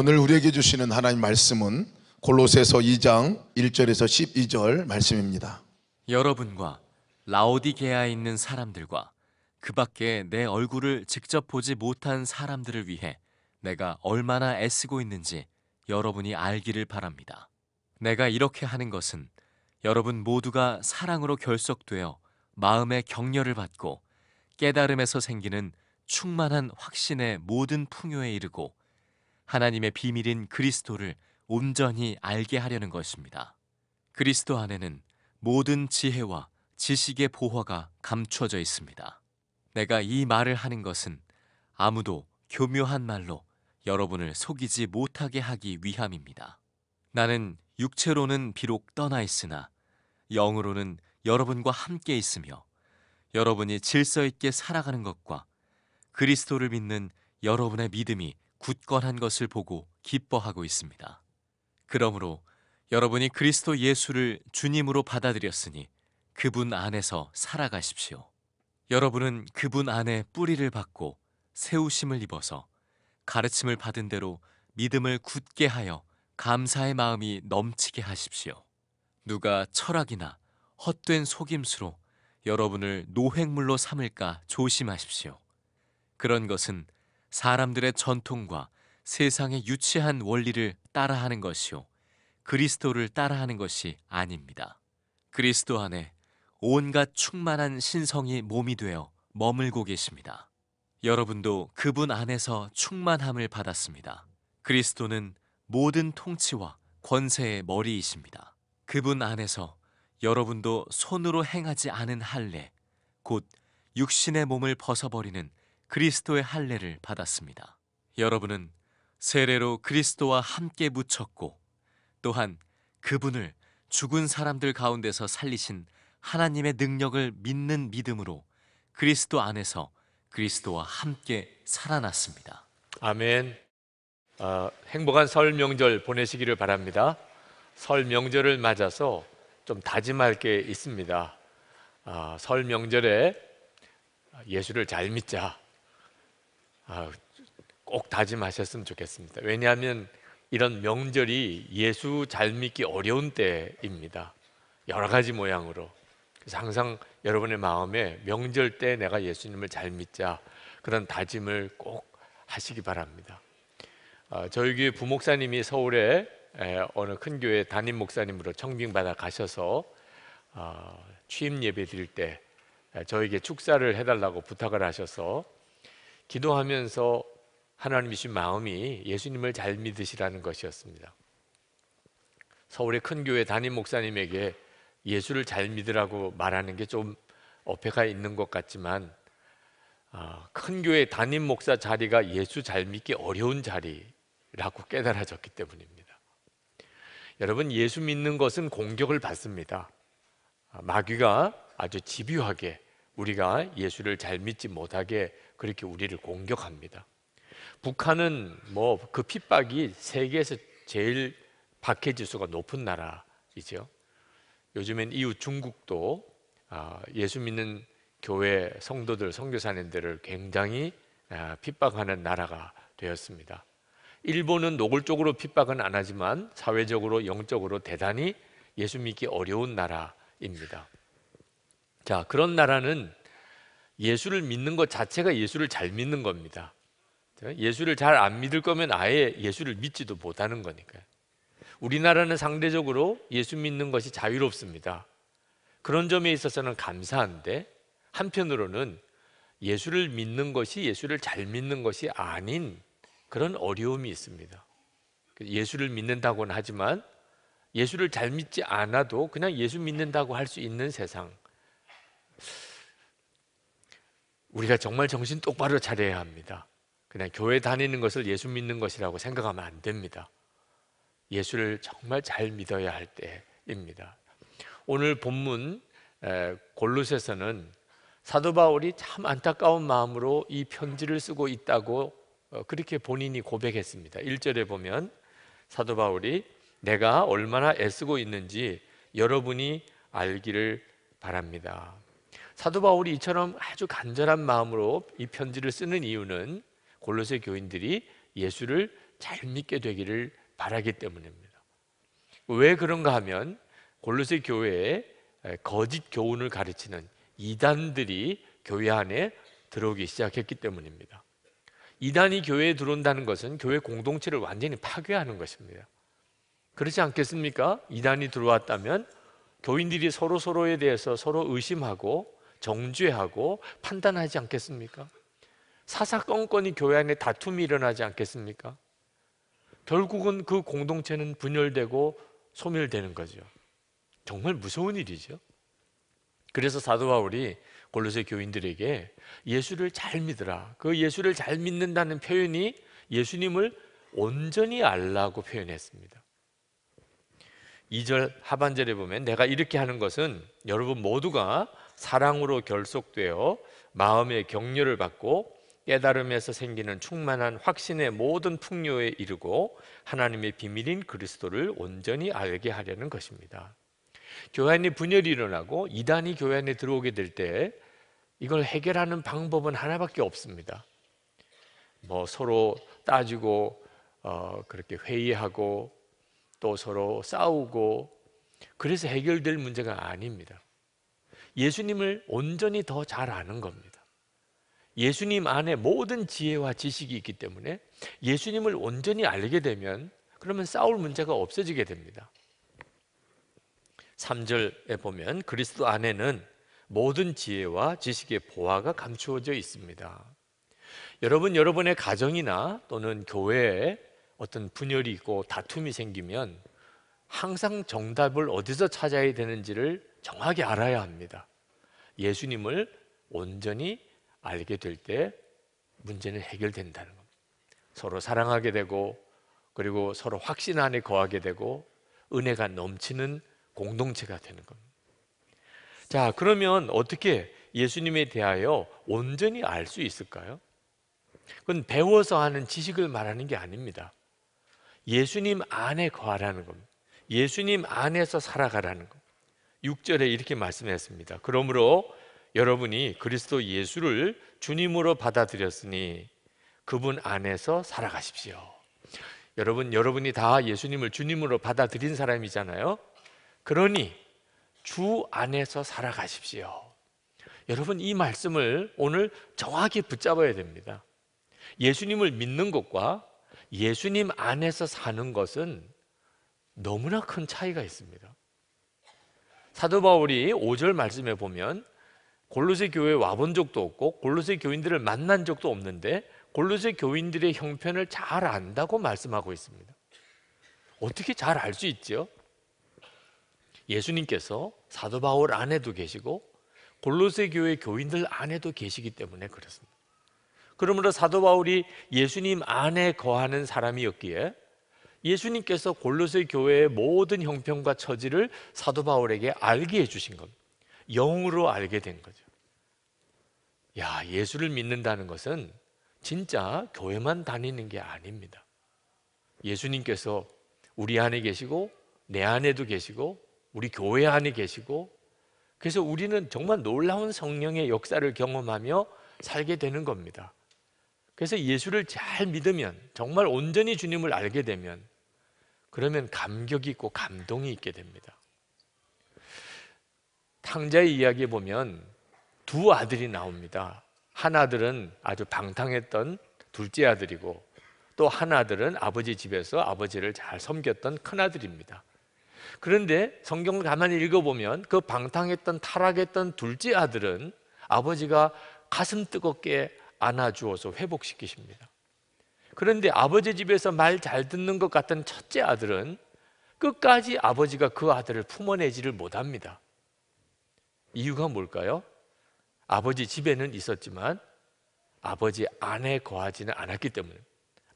오늘 우리에게 주시는 하나님 말씀은 골로새서 2장 1절에서 12절 말씀입니다. 여러분과 라오디게아에 있는 사람들과 그 밖에 내 얼굴을 직접 보지 못한 사람들을 위해 내가 얼마나 애쓰고 있는지 여러분이 알기를 바랍니다. 내가 이렇게 하는 것은 여러분 모두가 사랑으로 결속되어 마음의 격려를 받고 깨달음에서 생기는 충만한 확신의 모든 풍요에 이르고 하나님의 비밀인 그리스도를 온전히 알게 하려는 것입니다. 그리스도 안에는 모든 지혜와 지식의 보화가 감춰져 있습니다. 내가 이 말을 하는 것은 아무도 교묘한 말로 여러분을 속이지 못하게 하기 위함입니다. 나는 육체로는 비록 떠나 있으나 영으로는 여러분과 함께 있으며 여러분이 질서 있게 살아가는 것과 그리스도를 믿는 여러분의 믿음이 굳건한 것을 보고 기뻐하고 있습니다. 그러므로 여러분이 그리스도 예수를 주님으로 받아들였으니 그분 안에서 살아가십시오. 여러분은 그분 안에 뿌리를 받고 세우심을 입어서 가르침을 받은 대로 믿음을 굳게 하여 감사의 마음이 넘치게 하십시오. 누가 철학이나 헛된 속임수로 여러분을 노획물로 삼을까 조심하십시오. 그런 것은 사람들의 전통과 세상의 유치한 원리를 따라하는 것이요. 그리스도를 따라하는 것이 아닙니다. 그리스도 안에 온갖 충만한 신성이 몸이 되어 머물고 계십니다. 여러분도 그분 안에서 충만함을 받았습니다. 그리스도는 모든 통치와 권세의 머리이십니다. 그분 안에서 여러분도 손으로 행하지 않은 할례, 곧 육신의 몸을 벗어버리는 그리스도의 할례를 받았습니다. 여러분은 세례로 그리스도와 함께 묻혔고 또한 그분을 죽은 사람들 가운데서 살리신 하나님의 능력을 믿는 믿음으로 그리스도 안에서 그리스도와 함께 살아났습니다. 아멘. 어, 행복한 설 명절 보내시기를 바랍니다. 설 명절을 맞아서 좀 다짐할 게 있습니다. 어, 설 명절에 예수를 잘 믿자. 아, 꼭 다짐하셨으면 좋겠습니다. 왜냐하면 이런 명절이 예수 잘 믿기 어려운 때입니다. 여러 가지 모양으로. 그래서 항상 여러분의 마음에 명절 때 내가 예수님을 잘 믿자 그런 다짐을 꼭 하시기 바랍니다. 아, 저희 교회 부목사님이 서울에 어느 큰 교회 담임 목사님으로 청빙받아 가셔서 아, 취임 예배 드릴 때 저에게 축사를 해달라고 부탁을 하셔서 기도하면서 하나님이신 마음이 예수님을 잘 믿으시라는 것이었습니다. 서울의 큰 교회 담임 목사님에게 예수를 잘 믿으라고 말하는 게 좀 어폐가 있는 것 같지만 아, 큰 교회 담임 목사 자리가 예수 잘 믿기 어려운 자리라고 깨달아졌기 때문입니다. 여러분 예수 믿는 것은 공격을 받습니다. 아, 마귀가 아주 집요하게 우리가 예수를 잘 믿지 못하게 그렇게 우리를 공격합니다. 북한은 뭐 그 핍박이 세계에서 제일 박해 지수가 높은 나라이죠. 요즘엔 이웃 중국도 아, 예수 믿는 교회 성도들, 선교사님들을 굉장히 아, 핍박하는 나라가 되었습니다. 일본은 노골적으로 핍박은 안 하지만 사회적으로 영적으로 대단히 예수 믿기 어려운 나라입니다. 자, 그런 나라는 예수를 믿는 것 자체가 예수를 잘 믿는 겁니다. 예수를 잘 안 믿을 거면 아예 예수를 믿지도 못하는 거니까요. 우리나라는 상대적으로 예수 믿는 것이 자유롭습니다. 그런 점에 있어서는 감사한데 한편으로는 예수를 믿는 것이 예수를 잘 믿는 것이 아닌 그런 어려움이 있습니다. 예수를 믿는다고는 하지만 예수를 잘 믿지 않아도 그냥 예수 믿는다고 할 수 있는 세상. 우리가 정말 정신 똑바로 차려야 합니다. 그냥 교회 다니는 것을 예수 믿는 것이라고 생각하면 안 됩니다. 예수를 정말 잘 믿어야 할 때입니다. 오늘 본문 골로새서는 사도 바울이 참 안타까운 마음으로 이 편지를 쓰고 있다고 어, 그렇게 본인이 고백했습니다. 1절에 보면 사도 바울이 내가 얼마나 애쓰고 있는지 여러분이 알기를 바랍니다. 사도 바울이 이처럼 아주 간절한 마음으로 이 편지를 쓰는 이유는 골로새 교인들이 예수를 잘 믿게 되기를 바라기 때문입니다. 왜 그런가 하면 골로새 교회에 거짓 교훈을 가르치는 이단들이 교회 안에 들어오기 시작했기 때문입니다. 이단이 교회에 들어온다는 것은 교회 공동체를 완전히 파괴하는 것입니다. 그렇지 않겠습니까? 이단이 들어왔다면 교인들이 서로 서로에 대해서 서로 의심하고 정죄하고 판단하지 않겠습니까? 사사건건이 교회 안에 다툼이 일어나지 않겠습니까? 결국은 그 공동체는 분열되고 소멸되는 거죠. 정말 무서운 일이죠. 그래서 사도 바울이 골로새 교인들에게 예수를 잘 믿으라. 그 예수를 잘 믿는다는 표현이 예수님을 온전히 알라고 표현했습니다. 2절 하반절에 보면 내가 이렇게 하는 것은 여러분 모두가 사랑으로 결속되어 마음의 격려를 받고 깨달음에서 생기는 충만한 확신의 모든 풍요에 이르고 하나님의 비밀인 그리스도를 온전히 알게 하려는 것입니다. 교회 안에 분열이 일어나고 이단이 교회 안에 들어오게 될 때 이걸 해결하는 방법은 하나밖에 없습니다. 뭐 서로 따지고 어, 그렇게 회의하고 또 서로 싸우고 그래서 해결될 문제가 아닙니다. 예수님을 온전히 더 잘 아는 겁니다. 예수님 안에 모든 지혜와 지식이 있기 때문에 예수님을 온전히 알게 되면 그러면 싸울 문제가 없어지게 됩니다. 3절에 보면 그리스도 안에는 모든 지혜와 지식의 보화가 감추어져 있습니다. 여러분, 여러분의 가정이나 또는 교회에 어떤 분열이 있고 다툼이 생기면 항상 정답을 어디서 찾아야 되는지를 정확히 알아야 합니다. 예수님을 온전히 알게 될 때 문제는 해결된다는 겁니다. 서로 사랑하게 되고 그리고 서로 확신 안에 거하게 되고 은혜가 넘치는 공동체가 되는 겁니다. 자, 그러면 어떻게 예수님에 대하여 온전히 알 수 있을까요? 그건 배워서 하는 지식을 말하는 게 아닙니다. 예수님 안에 거하라는 겁니다. 예수님 안에서 살아가라는 겁니다. 6절에 이렇게 말씀했습니다. 그러므로 여러분이 그리스도 예수를 주님으로 받아들였으니 그분 안에서 살아가십시오. 여러분, 여러분이 다 예수님을 주님으로 받아들인 사람이잖아요. 그러니 주 안에서 살아가십시오. 여러분, 이 말씀을 오늘 정확히 붙잡아야 됩니다. 예수님을 믿는 것과 예수님 안에서 사는 것은 너무나 큰 차이가 있습니다. 사도 바울이 5절 말씀에 보면 골로새 교회에 와본 적도 없고 골로새 교인들을 만난 적도 없는데 골로새 교인들의 형편을 잘 안다고 말씀하고 있습니다. 어떻게 잘 알 수 있죠? 예수님께서 사도 바울 안에도 계시고 골로새 교회 교인들 안에도 계시기 때문에 그렇습니다. 그러므로 사도 바울이 예수님 안에 거하는 사람이었기에 예수님께서 골로새 교회의 모든 형편과 처지를 사도 바울에게 알게 해주신 겁니다. 영으로 알게 된 거죠. 야, 예수를 믿는다는 것은 진짜 교회만 다니는 게 아닙니다. 예수님께서 우리 안에 계시고 내 안에도 계시고 우리 교회 안에 계시고 그래서 우리는 정말 놀라운 성령의 역사를 경험하며 살게 되는 겁니다. 그래서 예수를 잘 믿으면 정말 온전히 주님을 알게 되면 그러면 감격이 있고 감동이 있게 됩니다. 탕자의 이야기에 보면 두 아들이 나옵니다. 한 아들은 아주 방탕했던 둘째 아들이고 또 한 아들은 아버지 집에서 아버지를 잘 섬겼던 큰아들입니다. 그런데 성경을 가만히 읽어보면 그 방탕했던 타락했던 둘째 아들은 아버지가 가슴 뜨겁게 안아주어서 회복시키십니다. 그런데 아버지 집에서 말 잘 듣는 것 같은 첫째 아들은 끝까지 아버지가 그 아들을 품어내지를 못합니다. 이유가 뭘까요? 아버지 집에는 있었지만 아버지 안에 거하지는 않았기 때문에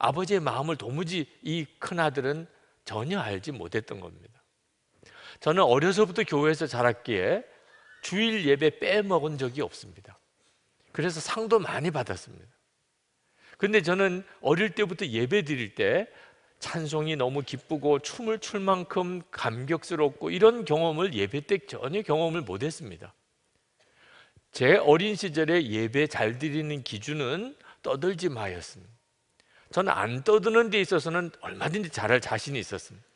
아버지의 마음을 도무지 이 큰아들은 전혀 알지 못했던 겁니다. 저는 어려서부터 교회에서 자랐기에 주일 예배 빼먹은 적이 없습니다. 그래서 상도 많이 받았습니다. 근데 저는 어릴 때부터 예배 드릴 때 찬송이 너무 기쁘고 춤을 출 만큼 감격스럽고 이런 경험을 예배 때 전혀 경험을 못 했습니다. 제 어린 시절에 예배 잘 드리는 기준은 떠들지 마였습니다. 저는 안 떠드는 데 있어서는 얼마든지 잘할 자신이 있었습니다.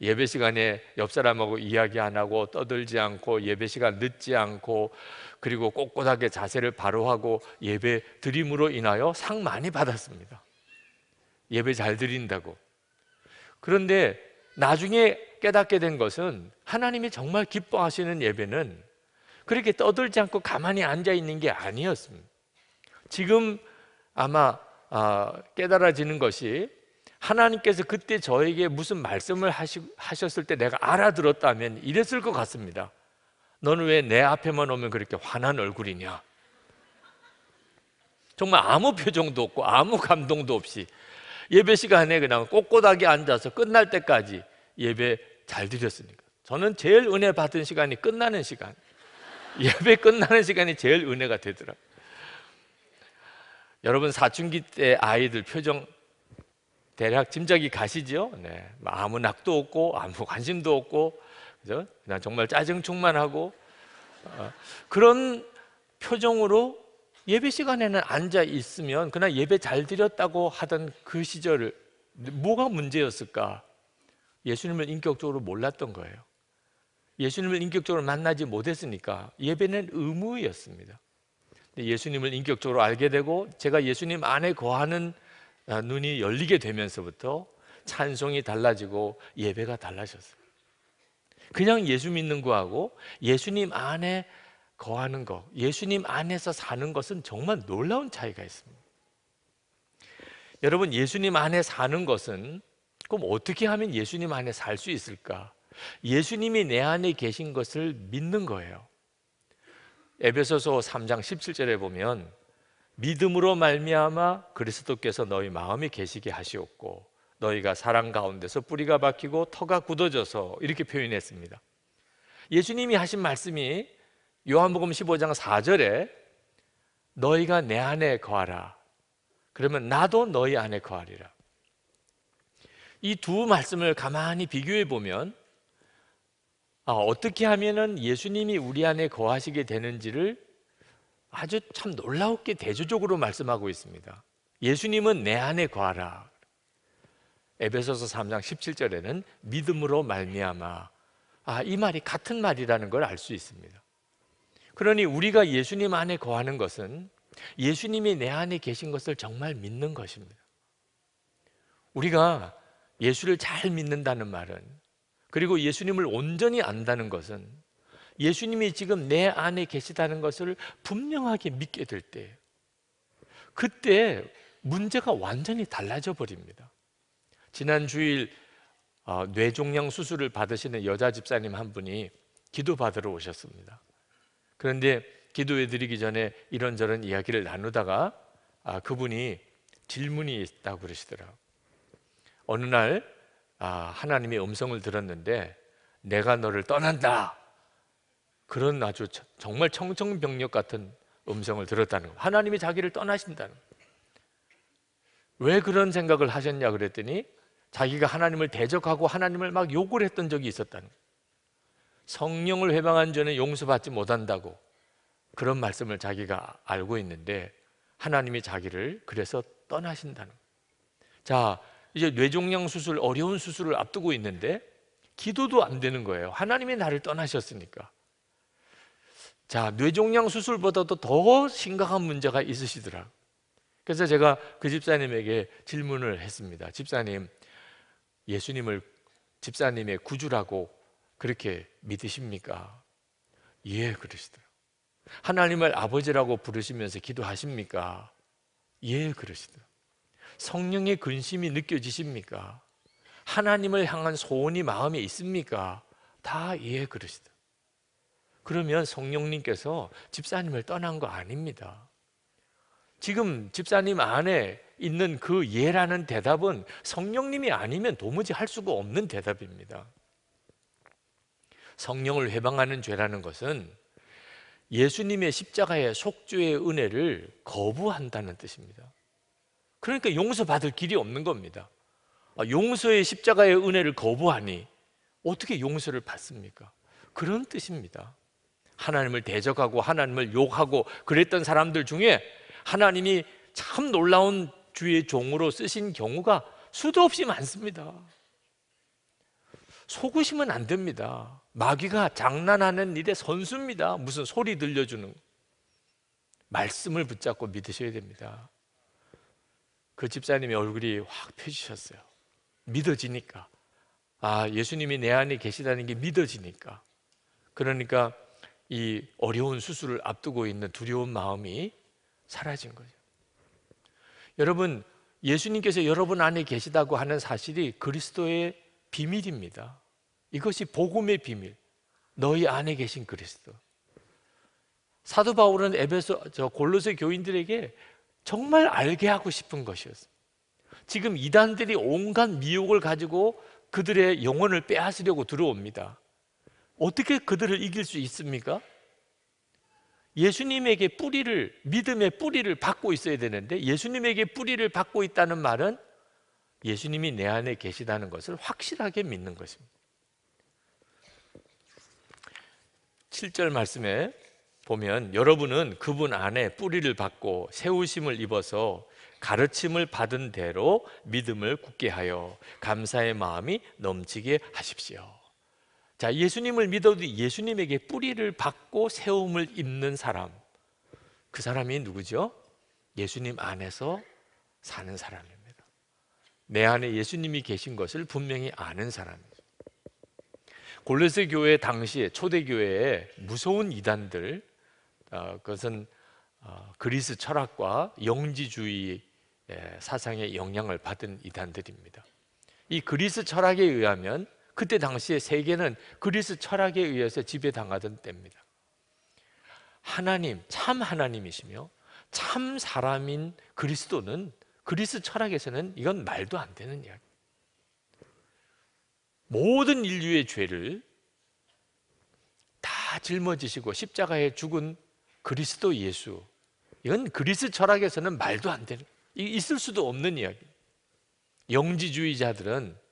예배 시간에 옆 사람하고 이야기 안 하고 떠들지 않고 예배 시간 늦지 않고 그리고 꼿꼿하게 자세를 바로 하고 예배 드림으로 인하여 상 많이 받았습니다. 예배 잘 드린다고. 그런데 나중에 깨닫게 된 것은 하나님이 정말 기뻐하시는 예배는 그렇게 떠들지 않고 가만히 앉아 있는 게 아니었습니다. 지금 아마 아, 깨달아지는 것이 하나님께서 그때 저에게 무슨 말씀을 하셨을 때 내가 알아들었다면 이랬을 것 같습니다. 너는 왜 내 앞에만 오면 그렇게 화난 얼굴이냐? 정말 아무 표정도 없고 아무 감동도 없이 예배 시간에 그냥 꼿꼿하게 앉아서 끝날 때까지 예배 잘 드렸으니까. 저는 제일 은혜 받은 시간이 끝나는 시간. 예배 끝나는 시간이 제일 은혜가 되더라. 여러분 사춘기 때 아이들 표정 대략 짐작이 가시죠? 네. 뭐 아무 낙도 없고 아무 관심도 없고 그죠? 난 정말 짜증 충만하고 어, 그런 표정으로 예배 시간에는 앉아 있으면 그냥 예배 잘 드렸다고 하던 그 시절을 뭐가 문제였을까? 예수님을 인격적으로 몰랐던 거예요. 예수님을 인격적으로 만나지 못했으니까 예배는 의무였습니다. 예수님을 인격적으로 알게 되고 제가 예수님 안에 거하는 아, 눈이 열리게 되면서부터 찬송이 달라지고 예배가 달라졌어요. 그냥 예수 믿는 거하고 예수님 안에 거하는 거, 예수님 안에서 사는 것은 정말 놀라운 차이가 있습니다. 여러분, 예수님 안에 사는 것은 그럼 어떻게 하면 예수님 안에 살 수 있을까? 예수님이 내 안에 계신 것을 믿는 거예요. 에베소서 3장 17절에 보면 믿음으로 말미암아 그리스도께서 너희 마음에 계시게 하시옵고 너희가 사랑 가운데서 뿌리가 박히고 터가 굳어져서 이렇게 표현했습니다. 예수님이 하신 말씀이 요한복음 15장 4절에 너희가 내 안에 거하라. 그러면 나도 너희 안에 거하리라. 이 두 말씀을 가만히 비교해 보면 아, 어떻게 하면은 예수님이 우리 안에 거하시게 되는지를 아주 참 놀랍게 대조적으로 말씀하고 있습니다. 예수님은 내 안에 거하라. 에베소서 3장 17절에는 믿음으로 말미암아 아, 이 말이 같은 말이라는 걸 알 수 있습니다. 그러니 우리가 예수님 안에 거하는 것은 예수님이 내 안에 계신 것을 정말 믿는 것입니다. 우리가 예수를 잘 믿는다는 말은 그리고 예수님을 온전히 안다는 것은 예수님이 지금 내 안에 계시다는 것을 분명하게 믿게 될 때, 그때 문제가 완전히 달라져 버립니다. 지난 주일 어, 뇌종양 수술을 받으시는 여자 집사님 한 분이 기도 받으러 오셨습니다. 그런데 기도해 드리기 전에 이런저런 이야기를 나누다가 아, 그분이 질문이 있다고 그러시더라. 요 어느 날 아, 하나님의 음성을 들었는데 내가 너를 떠난다. 그런 아주 정말 청청병력 같은 음성을 들었다는 거. 하나님이 자기를 떠나신다는. 거. 왜 그런 생각을 하셨냐 그랬더니 자기가 하나님을 대적하고 하나님을 막 욕을 했던 적이 있었다는 거예요. 성령을 회방한 죄는 용서받지 못한다고 그런 말씀을 자기가 알고 있는데 하나님이 자기를 그래서 떠나신다는 자, 이제 뇌종양 수술 어려운 수술을 앞두고 있는데 기도도 안 되는 거예요. 하나님이 나를 떠나셨으니까. 자, 뇌종양 수술보다도 더 심각한 문제가 있으시더라. 그래서 제가 그 집사님에게 질문을 했습니다. 집사님, 예수님을 집사님의 구주라고 그렇게 믿으십니까? 예, 그러시더라 하나님을 아버지라고 부르시면서 기도하십니까? 예, 그러시더라 성령의 근심이 느껴지십니까? 하나님을 향한 소원이 마음에 있습니까? 다 예, 그러시더라 그러면 성령님께서 집사님을 떠난 거 아닙니다. 지금 집사님 안에 있는 그 예라는 대답은 성령님이 아니면 도무지 할 수가 없는 대답입니다. 성령을 회방하는 죄라는 것은 예수님의 십자가의 속죄의 은혜를 거부한다는 뜻입니다. 그러니까 용서받을 길이 없는 겁니다. 아, 용서의 십자가의 은혜를 거부하니 어떻게 용서를 받습니까? 그런 뜻입니다. 하나님을 대적하고 하나님을 욕하고 그랬던 사람들 중에 하나님이 참 놀라운 주의 종으로 쓰신 경우가 수도 없이 많습니다. 속으시면 안 됩니다. 마귀가 장난하는 일의 선수입니다. 무슨 소리 들려주는 말씀을 붙잡고 믿으셔야 됩니다. 그 집사님의 얼굴이 확 펴지셨어요. 믿어지니까. 아, 예수님이 내 안에 계시다는 게 믿어지니까. 그러니까 이 어려운 수술을 앞두고 있는 두려운 마음이 사라진 거죠. 여러분, 예수님께서 여러분 안에 계시다고 하는 사실이 그리스도의 비밀입니다. 이것이 복음의 비밀. 너희 안에 계신 그리스도. 사도 바울은 에베소 저 골로새 교인들에게 정말 알게 하고 싶은 것이었어요. 지금 이단들이 온갖 미혹을 가지고 그들의 영혼을 빼앗으려고 들어옵니다. 어떻게 그들을 이길 수 있습니까? 예수님에게 뿌리를 믿음의 뿌리를 받고 있어야 되는데 예수님에게 뿌리를 받고 있다는 말은 예수님이 내 안에 계시다는 것을 확실하게 믿는 것입니다. 7절 말씀에 보면 여러분은 그분 안에 뿌리를 받고 세우심을 입어서 가르침을 받은 대로 믿음을 굳게 하여 감사의 마음이 넘치게 하십시오. 자, 예수님을 믿어도 예수님에게 뿌리를 받고 세움을 입는 사람. 그 사람이 누구죠? 예수님 안에서 사는 사람입니다. 내 안에 예수님이 계신 것을 분명히 아는 사람입니 골레스 교회 당시 초대교회에 무서운 이단들, 어, 그것은 어, 그리스 철학과 영지주의 사상의 영향을 받은 이단들입니다. 이 그리스 철학에 의하면 그때 당시에 세계는 그리스 철학에 의해서 지배당하던 때입니다. 하나님, 참 하나님이시며 참 사람인 그리스도는 그리스 철학에서는 이건 말도 안 되는 이야기. 모든 인류의 죄를 다 짊어지시고 십자가에 죽은 그리스도 예수. 이건 그리스 철학에서는 말도 안 되는, 있을 수도 없는 이야기. 영지주의자들은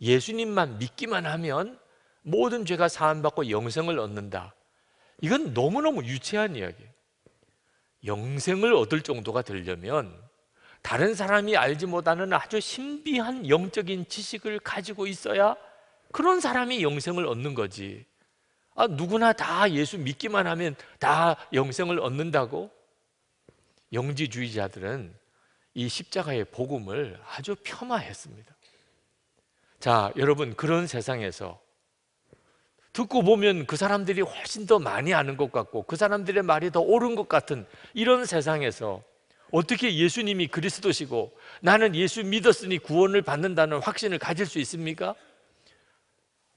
예수님만 믿기만 하면 모든 죄가 사함받고 영생을 얻는다. 이건 너무너무 유치한 이야기예요. 영생을 얻을 정도가 되려면 다른 사람이 알지 못하는 아주 신비한 영적인 지식을 가지고 있어야 그런 사람이 영생을 얻는 거지. 아, 누구나 다 예수 믿기만 하면 다 영생을 얻는다고? 영지주의자들은 이 십자가의 복음을 아주 폄하했습니다. 자, 여러분 그런 세상에서 듣고 보면 그 사람들이 훨씬 더 많이 아는 것 같고 그 사람들의 말이 더 옳은 것 같은 이런 세상에서 어떻게 예수님이 그리스도시고 나는 예수 믿었으니 구원을 받는다는 확신을 가질 수 있습니까?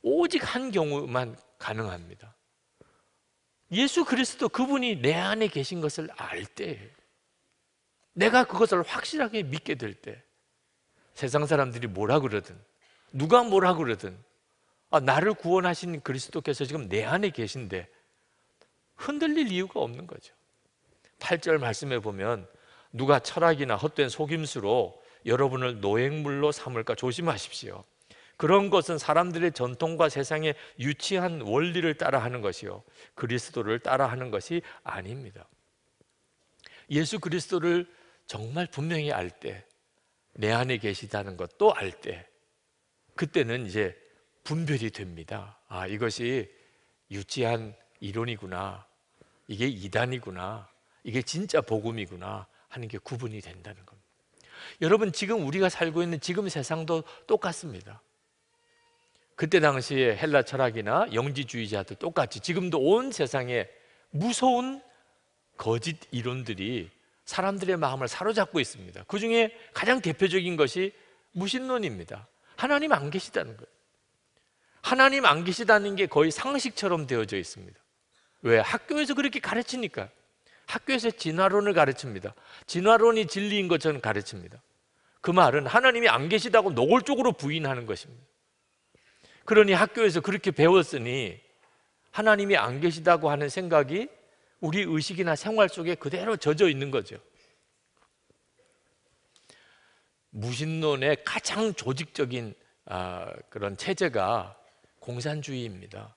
오직 한 경우만 가능합니다. 예수 그리스도 그분이 내 안에 계신 것을 알 때, 내가 그것을 확실하게 믿게 될 때, 세상 사람들이 뭐라 그러든 누가 뭐라 그러든 아, 나를 구원하신 그리스도께서 지금 내 안에 계신데 흔들릴 이유가 없는 거죠. 8절 말씀에 보면 누가 철학이나 헛된 속임수로 여러분을 노행물로 삼을까 조심하십시오. 그런 것은 사람들의 전통과 세상의 유치한 원리를 따라하는 것이요. 그리스도를 따라하는 것이 아닙니다. 예수 그리스도를 정말 분명히 알 때, 내 안에 계시다는 것도 알 때, 그때는 이제 분별이 됩니다. 아, 이것이 유치한 이론이구나. 이게 이단이구나. 이게 진짜 복음이구나 하는 게 구분이 된다는 겁니다. 여러분 지금 우리가 살고 있는 지금 세상도 똑같습니다. 그때 당시에 헬라 철학이나 영지주의자들 똑같이 지금도 온 세상에 무서운 거짓 이론들이 사람들의 마음을 사로잡고 있습니다. 그 중에 가장 대표적인 것이 무신론입니다. 하나님 안 계시다는 거예요. 하나님 안 계시다는 게 거의 상식처럼 되어져 있습니다. 왜? 학교에서 그렇게 가르치니까. 학교에서 진화론을 가르칩니다. 진화론이 진리인 것처럼 가르칩니다. 그 말은 하나님이 안 계시다고 노골적으로 부인하는 것입니다. 그러니 학교에서 그렇게 배웠으니 하나님이 안 계시다고 하는 생각이 우리 의식이나 생활 속에 그대로 젖어 있는 거죠. 무신론의 가장 조직적인 아, 그런 체제가 공산주의입니다.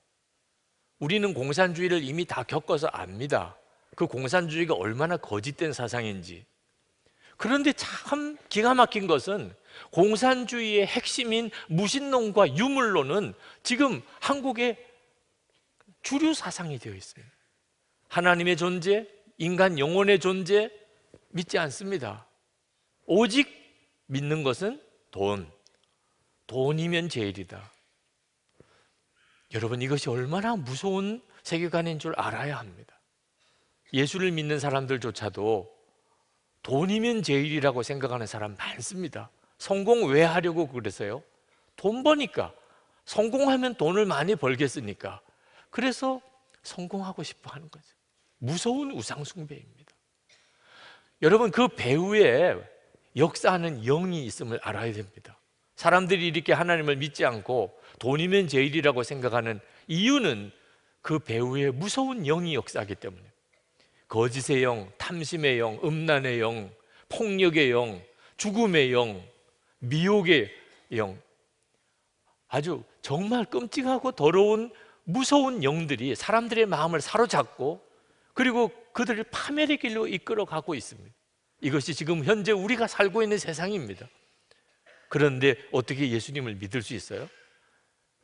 우리는 공산주의를 이미 다 겪어서 압니다. 그 공산주의가 얼마나 거짓된 사상인지. 그런데 참 기가 막힌 것은 공산주의의 핵심인 무신론과 유물론은 지금 한국의 주류 사상이 되어 있습니다. 하나님의 존재, 인간 영혼의 존재 믿지 않습니다. 오직 믿는 것은 돈. 돈이면 제일이다. 여러분 이것이 얼마나 무서운 세계관인 줄 알아야 합니다. 예수를 믿는 사람들조차도 돈이면 제일이라고 생각하는 사람 많습니다. 성공 왜 하려고 그랬어요? 돈 버니까. 성공하면 돈을 많이 벌겠으니까. 그래서 성공하고 싶어 하는 거죠. 무서운 우상숭배입니다. 여러분, 그 배후에 역사하는 영이 있음을 알아야 됩니다. 사람들이 이렇게 하나님을 믿지 않고 돈이면 제일이라고 생각하는 이유는 그 배우의 무서운 영이 역사하기 때문에 거짓의 영, 탐심의 영, 음란의 영, 폭력의 영, 죽음의 영, 미혹의 영 아주 정말 끔찍하고 더러운 무서운 영들이 사람들의 마음을 사로잡고 그리고 그들을 파멸의 길로 이끌어 가고 있습니다. 이것이 지금 현재 우리가 살고 있는 세상입니다. 그런데 어떻게 예수님을 믿을 수 있어요?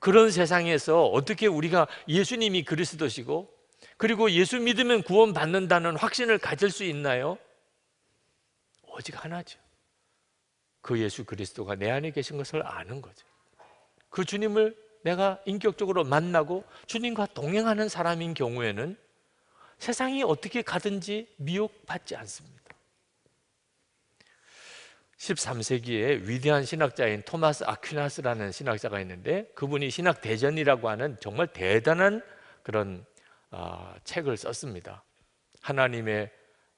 그런 세상에서 어떻게 우리가 예수님이 그리스도시고 그리고 예수 믿으면 구원받는다는 확신을 가질 수 있나요? 오직 하나죠. 그 예수 그리스도가 내 안에 계신 것을 아는 거죠. 그 주님을 내가 인격적으로 만나고 주님과 동행하는 사람인 경우에는 세상이 어떻게 가든지 미혹받지 않습니다. 13세기에 위대한 신학자인 토마스 아퀴나스라는 신학자가 있는데 그분이 신학 대전이라고 하는 정말 대단한 그런 어, 책을 썼습니다. 하나님의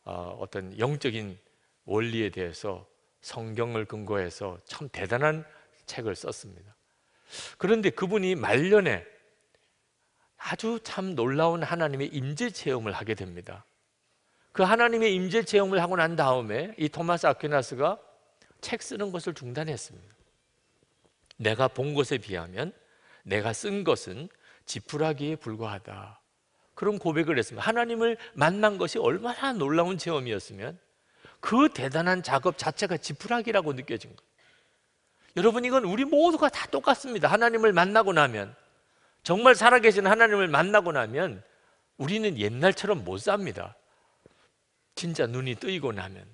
어, 어떤 영적인 원리에 대해서 성경을 근거해서 참 대단한 책을 썼습니다. 그런데 그분이 말년에 아주 참 놀라운 하나님의 임재 체험을 하게 됩니다. 그 하나님의 임재 체험을 하고 난 다음에 이 토마스 아퀴나스가 책 쓰는 것을 중단했습니다. 내가 본 것에 비하면 내가 쓴 것은 지푸라기에 불과하다. 그런 고백을 했습니다. 하나님을 만난 것이 얼마나 놀라운 체험이었으면 그 대단한 작업 자체가 지푸라기라고 느껴진 거예요. 여러분 이건 우리 모두가 다 똑같습니다. 하나님을 만나고 나면 정말 살아계신 하나님을 만나고 나면 우리는 옛날처럼 못 삽니다. 진짜 눈이 뜨이고 나면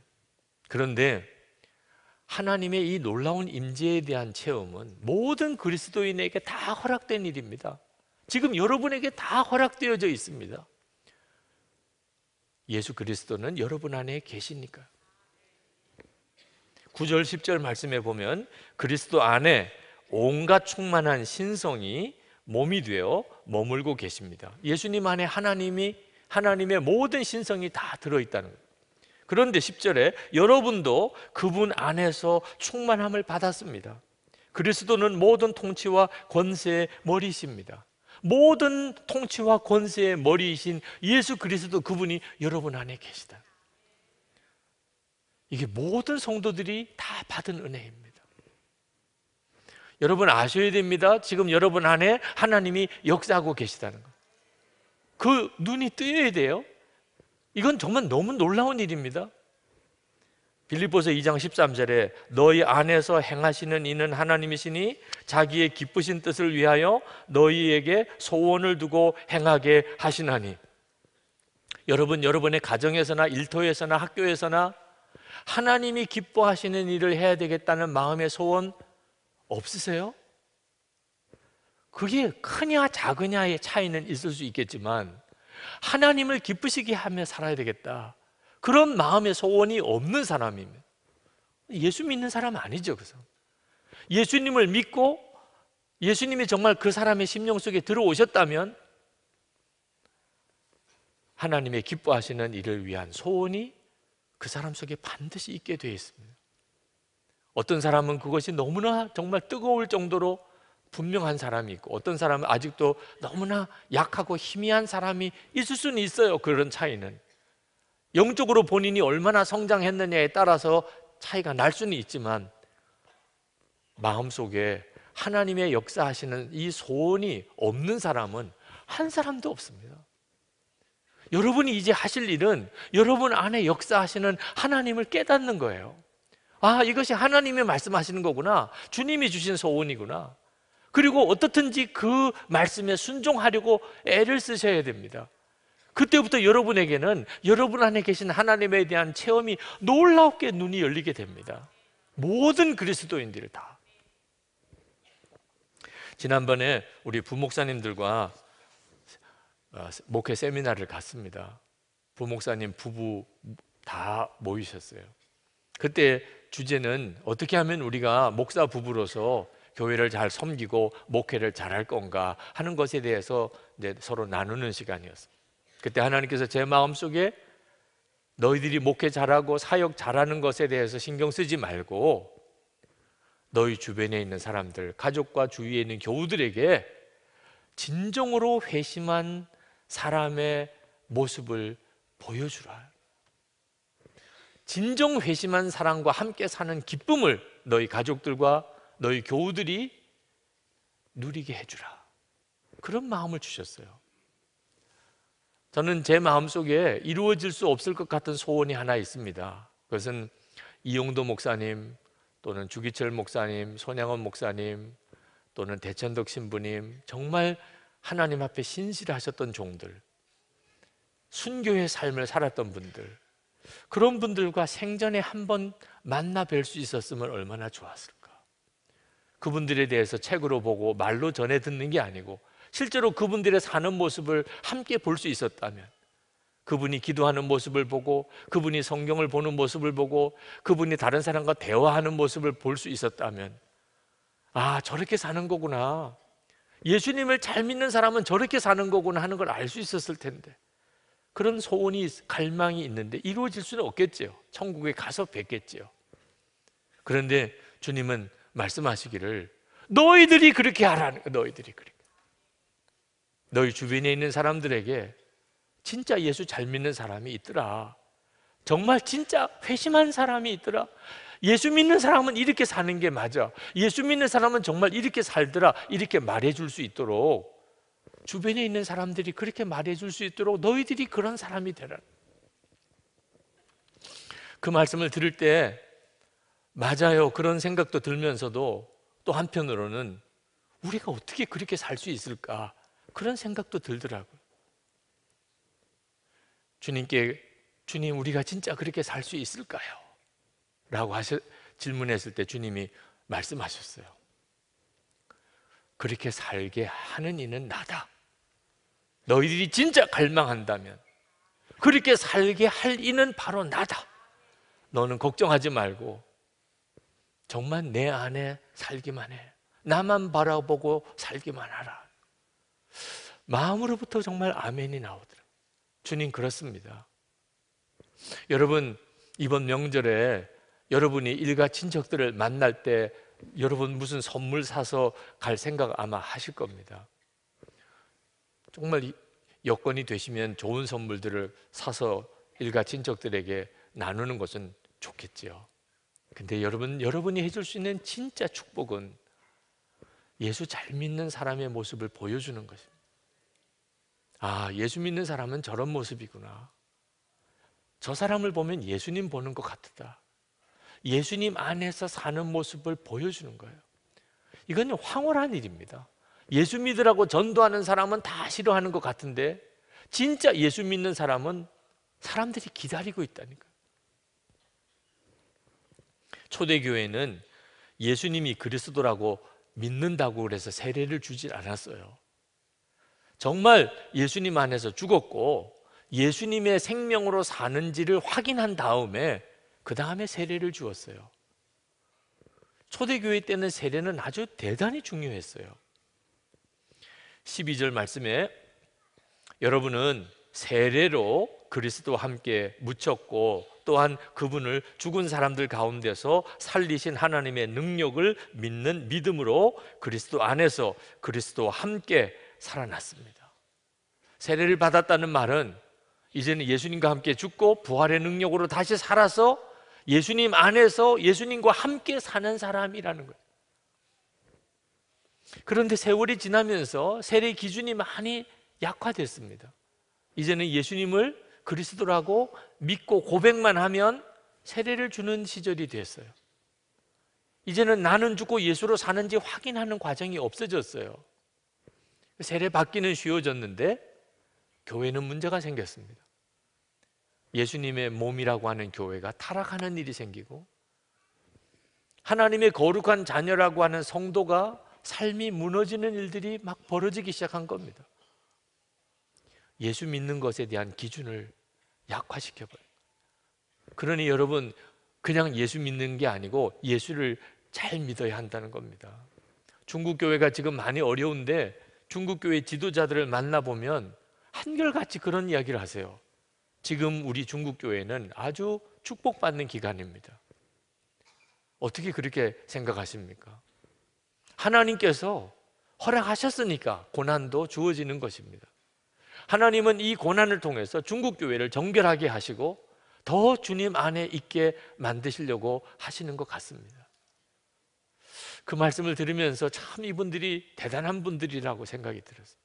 그런데 하나님의 이 놀라운 임재에 대한 체험은 모든 그리스도인에게 다 허락된 일입니다. 지금 여러분에게 다 허락되어져 있습니다. 예수 그리스도는 여러분 안에 계시니까. 9절 10절 말씀에 보면 그리스도 안에 온갖 충만한 신성이 몸이 되어 머물고 계십니다. 예수님 안에 하나님이 하나님의 모든 신성이 다 들어 있다는 거 그런데 10절에 여러분도 그분 안에서 충만함을 받았습니다. 그리스도는 모든 통치와 권세의 머리이십니다. 모든 통치와 권세의 머리이신 예수 그리스도 그분이 여러분 안에 계시다. 이게 모든 성도들이 다 받은 은혜입니다. 여러분 아셔야 됩니다. 지금 여러분 안에 하나님이 역사하고 계시다는 거. 그 눈이 뜨여야 돼요. 이건 정말 너무 놀라운 일입니다. 빌립보서 2장 13절에 너희 안에서 행하시는 이는 하나님이시니 자기의 기쁘신 뜻을 위하여 너희에게 소원을 두고 행하게 하시나니 여러분 여러분의 가정에서나 일터에서나 학교에서나 하나님이 기뻐하시는 일을 해야 되겠다는 마음의 소원 없으세요? 그게 크냐 작으냐의 차이는 있을 수 있겠지만 하나님을 기쁘시게 하며 살아야 되겠다. 그런 마음의 소원이 없는 사람입니다. 예수 믿는 사람 아니죠, 그래서. 예수님을 믿고 예수님이 정말 그 사람의 심령 속에 들어오셨다면 하나님의 기뻐하시는 일을 위한 소원이 그 사람 속에 반드시 있게 되어 있습니다. 어떤 사람은 그것이 너무나 정말 뜨거울 정도로 분명한 사람이 있고 어떤 사람은 아직도 너무나 약하고 희미한 사람이 있을 수는 있어요. 그런 차이는. 영적으로 본인이 얼마나 성장했느냐에 따라서 차이가 날 수는 있지만 마음속에 하나님의 역사하시는 이 소원이 없는 사람은 한 사람도 없습니다. 여러분이 이제 하실 일은 여러분 안에 역사하시는 하나님을 깨닫는 거예요. 아, 이것이 하나님의 말씀하시는 거구나. 주님이 주신 소원이구나. 그리고 어떻든지 그 말씀에 순종하려고 애를 쓰셔야 됩니다. 그때부터 여러분에게는 여러분 안에 계신 하나님에 대한 체험이 놀랍게 눈이 열리게 됩니다. 모든 그리스도인들을 다. 지난번에 우리 부목사님들과 어, 목회 세미나를 갔습니다. 부목사님 부부 다 모이셨어요. 그때 주제는 어떻게 하면 우리가 목사 부부로서 교회를 잘 섬기고 목회를 잘 할 건가 하는 것에 대해서 이제 서로 나누는 시간이었어요. 그때 하나님께서 제 마음 속에 너희들이 목회 잘하고 사역 잘하는 것에 대해서 신경 쓰지 말고 너희 주변에 있는 사람들, 가족과 주위에 있는 교우들에게 진정으로 회심한 사람의 모습을 보여주라. 진정 회심한 사람과 함께 사는 기쁨을 너희 가족들과 너희 교우들이 누리게 해주라. 그런 마음을 주셨어요. 저는 제 마음속에 이루어질 수 없을 것 같은 소원이 하나 있습니다. 그것은 이용도 목사님 또는 주기철 목사님, 손양원 목사님 또는 대천덕 신부님 정말 하나님 앞에 신실하셨던 종들 순교의 삶을 살았던 분들 그런 분들과 생전에 한번 만나 뵐 수 있었으면 얼마나 좋았을까 그분들에 대해서 책으로 보고 말로 전해 듣는 게 아니고 실제로 그분들의 사는 모습을 함께 볼 수 있었다면 그분이 기도하는 모습을 보고 그분이 성경을 보는 모습을 보고 그분이 다른 사람과 대화하는 모습을 볼 수 있었다면 아, 저렇게 사는 거구나. 예수님을 잘 믿는 사람은 저렇게 사는 거구나 하는 걸 알 수 있었을 텐데. 그런 소원이 갈망이 있는데 이루어질 수는 없겠지요. 천국에 가서 뵙겠지요. 그런데 주님은 말씀하시기를 너희들이 그렇게 하라는 너희들이 그렇게 너희 주변에 있는 사람들에게 진짜 예수 잘 믿는 사람이 있더라. 정말 진짜 회심한 사람이 있더라. 예수 믿는 사람은 이렇게 사는 게 맞아. 예수 믿는 사람은 정말 이렇게 살더라. 이렇게 말해 줄 수 있도록 주변에 있는 사람들이 그렇게 말해 줄 수 있도록 너희들이 그런 사람이 되라. 그 말씀을 들을 때 맞아요. 그런 생각도 들면서도 또 한편으로는 우리가 어떻게 그렇게 살 수 있을까? 그런 생각도 들더라고요. 주님께 주님 우리가 진짜 그렇게 살 수 있을까요? 라고 하셔, 질문했을 때 주님이 말씀하셨어요. 그렇게 살게 하는 이는 나다. 너희들이 진짜 갈망한다면 그렇게 살게 할 이는 바로 나다. 너는 걱정하지 말고 정말 내 안에 살기만 해. 나만 바라보고 살기만 하라. 마음으로부터 정말 아멘이 나오더라. 주님 그렇습니다. 여러분 이번 명절에 여러분이 일가 친척들을 만날 때 여러분 무슨 선물 사서 갈 생각 아마 하실 겁니다. 정말 여건이 되시면 좋은 선물들을 사서 일가 친척들에게 나누는 것은 좋겠지요. 근데 여러분, 여러분이 해줄 수 있는 진짜 축복은 예수 잘 믿는 사람의 모습을 보여주는 것입니다. 아, 예수 믿는 사람은 저런 모습이구나. 저 사람을 보면 예수님 보는 것 같다. 예수님 안에서 사는 모습을 보여주는 거예요. 이건 황홀한 일입니다. 예수 믿으라고 전도하는 사람은 다 싫어하는 것 같은데, 진짜 예수 믿는 사람은 사람들이 기다리고 있다니까. 초대교회는 예수님이 그리스도라고 믿는다고 그래서 세례를 주질 않았어요. 정말 예수님 안에서 죽었고 예수님의 생명으로 사는지를 확인한 다음에 그 다음에 세례를 주었어요. 초대교회 때는 세례는 아주 대단히 중요했어요. 12절 말씀에 여러분은 세례로 그리스도와 함께 묻혔고 또한 그분을 죽은 사람들 가운데서 살리신 하나님의 능력을 믿는 믿음으로 그리스도 안에서 그리스도와 함께 살아났습니다. 세례를 받았다는 말은 이제는 예수님과 함께 죽고 부활의 능력으로 다시 살아서 예수님 안에서 예수님과 함께 사는 사람이라는 거예요. 그런데 세월이 지나면서 세례 기준이 많이 약화됐습니다. 이제는 예수님을 그리스도라고 믿고 고백만 하면 세례를 주는 시절이 됐어요. 이제는 나는 죽고 예수로 사는지 확인하는 과정이 없어졌어요. 세례 받기는 쉬워졌는데 교회는 문제가 생겼습니다. 예수님의 몸이라고 하는 교회가 타락하는 일이 생기고 하나님의 거룩한 자녀라고 하는 성도가 삶이 무너지는 일들이 막 벌어지기 시작한 겁니다. 예수 믿는 것에 대한 기준을 약화시켜버려요. 그러니 여러분 그냥 예수 믿는 게 아니고 예수를 잘 믿어야 한다는 겁니다. 중국 교회가 지금 많이 어려운데 중국 교회 지도자들을 만나 보면 한결같이 그런 이야기를 하세요. 지금 우리 중국 교회는 아주 축복받는 기간입니다. 어떻게 그렇게 생각하십니까? 하나님께서 허락하셨으니까 고난도 주어지는 것입니다. 하나님은 이 고난을 통해서 중국 교회를 정결하게 하시고 더 주님 안에 있게 만드시려고 하시는 것 같습니다. 그 말씀을 들으면서 참 이분들이 대단한 분들이라고 생각이 들었어요.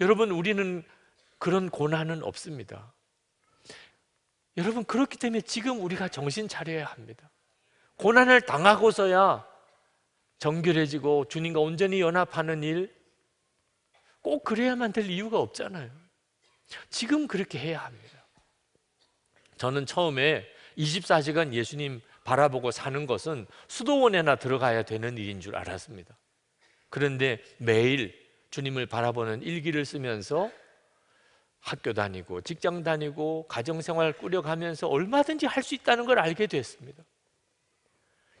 여러분, 우리는 그런 고난은 없습니다. 여러분, 그렇기 때문에 지금 우리가 정신 차려야 합니다. 고난을 당하고서야 정결해지고 주님과 온전히 연합하는 일, 꼭 그래야만 될 이유가 없잖아요. 지금 그렇게 해야 합니다. 저는 처음에 24시간 예수님 바라보고 사는 것은 수도원에나 들어가야 되는 일인 줄 알았습니다. 그런데 매일 주님을 바라보는 일기를 쓰면서 학교 다니고 직장 다니고 가정생활 꾸려가면서 얼마든지 할 수 있다는 걸 알게 됐습니다.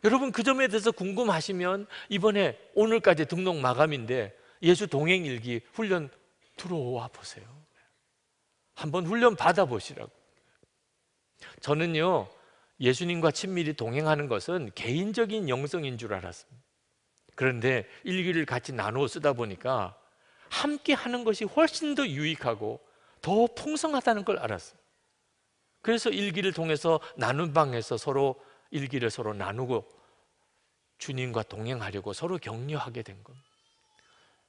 여러분 그 점에 대해서 궁금하시면 이번에 오늘까지 등록 마감인데 예수 동행일기 훈련 들어와 보세요. 한번 훈련 받아보시라고. 저는요, 예수님과 친밀히 동행하는 것은 개인적인 영성인 줄 알았습니다. 그런데 일기를 같이 나누어 쓰다 보니까 함께 하는 것이 훨씬 더 유익하고 더 풍성하다는 걸 알았어요. 그래서 일기를 통해서 나눈 방에서 서로 일기를 서로 나누고 주님과 동행하려고 서로 격려하게 된 겁니다.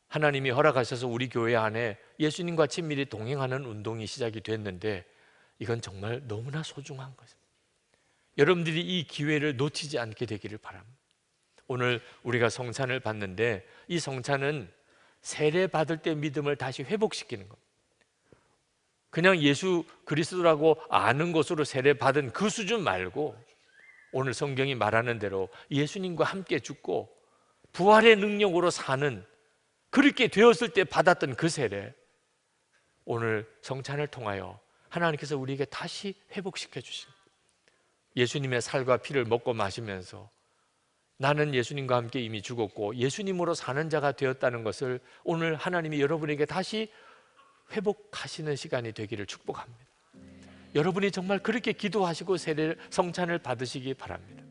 하나님이 허락하셔서 우리 교회 안에 예수님과 친밀히 동행하는 운동이 시작이 됐는데 이건 정말 너무나 소중한 것입니다. 여러분들이 이 기회를 놓치지 않게 되기를 바랍니다. 오늘 우리가 성찬을 받는데 이 성찬은 세례 받을 때 믿음을 다시 회복시키는 것. 그냥 예수 그리스도라고 아는 것으로 세례 받은 그 수준 말고 오늘 성경이 말하는 대로 예수님과 함께 죽고 부활의 능력으로 사는 그렇게 되었을 때 받았던 그 세례 오늘 성찬을 통하여 하나님께서 우리에게 다시 회복시켜 주신 예수님의 살과 피를 먹고 마시면서 나는 예수님과 함께 이미 죽었고 예수님으로 사는 자가 되었다는 것을 오늘 하나님이 여러분에게 다시 회복하시는 시간이 되기를 축복합니다. 여러분이 정말 그렇게 기도하시고 세례 성찬을 받으시기 바랍니다.